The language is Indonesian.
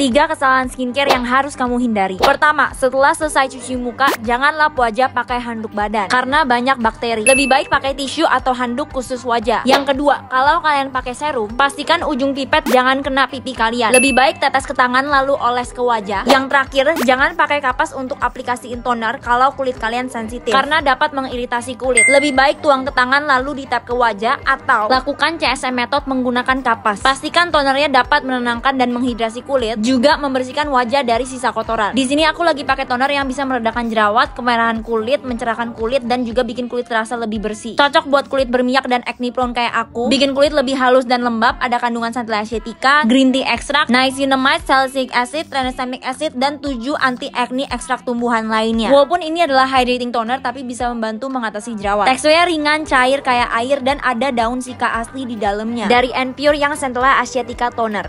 3 kesalahan skincare yang harus kamu hindari. Pertama, setelah selesai cuci muka, jangan lap wajah pakai handuk badan karena banyak bakteri. Lebih baik pakai tisu atau handuk khusus wajah. Yang kedua, kalau kalian pakai serum, pastikan ujung pipet jangan kena pipi kalian. Lebih baik tetes ke tangan lalu oles ke wajah. Yang terakhir, jangan pakai kapas untuk aplikasiin toner kalau kulit kalian sensitif karena dapat mengiritasi kulit. Lebih baik tuang ke tangan lalu ditap ke wajah atau lakukan CSM method menggunakan kapas. Pastikan tonernya dapat menenangkan dan menghidrasi kulit juga membersihkan wajah dari sisa kotoran. Di sini aku lagi pakai toner yang bisa meredakan jerawat, kemerahan kulit, mencerahkan kulit dan juga bikin kulit terasa lebih bersih. Cocok buat kulit berminyak dan acne prone kayak aku. Bikin kulit lebih halus dan lembab, ada kandungan santal asiatica, green tea extract, niacinamide, salicylic acid, tranexamic acid dan 7 anti acne ekstrak tumbuhan lainnya. Walaupun ini adalah hydrating toner tapi bisa membantu mengatasi jerawat. Teksturnya ringan, cair kayak air dan ada daun sika asli di dalamnya. Dari Npure yang Centella Asiatica Toner.